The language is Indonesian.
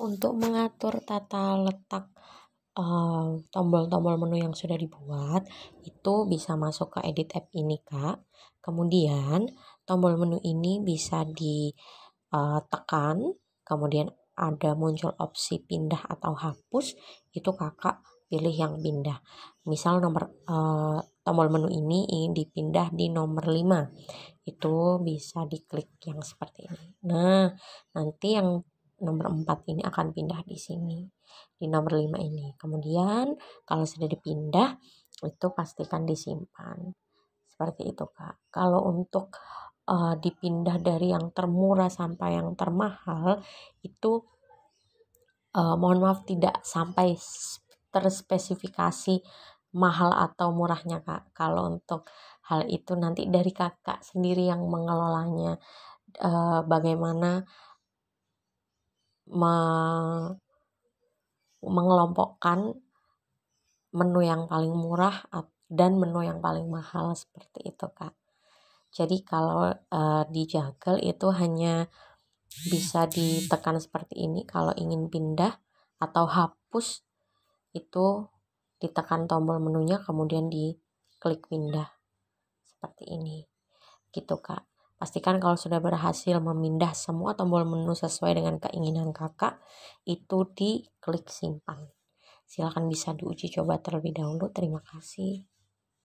untuk mengatur tata letak tombol-tombol uh, menu yang sudah dibuat itu bisa masuk ke edit app ini kak kemudian tombol menu ini bisa ditekan kemudian ada muncul opsi pindah atau hapus itu kakak pilih yang pindah misal nomor uh, tombol menu ini ingin dipindah di nomor 5 itu bisa diklik yang seperti ini nah nanti yang nomor 4 ini akan pindah di sini di nomor 5 ini kemudian kalau sudah dipindah itu pastikan disimpan seperti itu kak kalau untuk uh, dipindah dari yang termurah sampai yang termahal itu uh, mohon maaf tidak sampai terspesifikasi mahal atau murahnya kak kalau untuk hal itu nanti dari kakak sendiri yang mengelolanya uh, bagaimana mengelompokkan menu yang paling murah dan menu yang paling mahal seperti itu kak. Jadi kalau uh, di Jagel itu hanya bisa ditekan seperti ini kalau ingin pindah atau hapus itu ditekan tombol menunya kemudian di klik pindah seperti ini gitu kak Pastikan kalau sudah berhasil memindah semua tombol menu sesuai dengan keinginan kakak, itu di klik simpan. Silahkan bisa diuji coba terlebih dahulu. Terima kasih.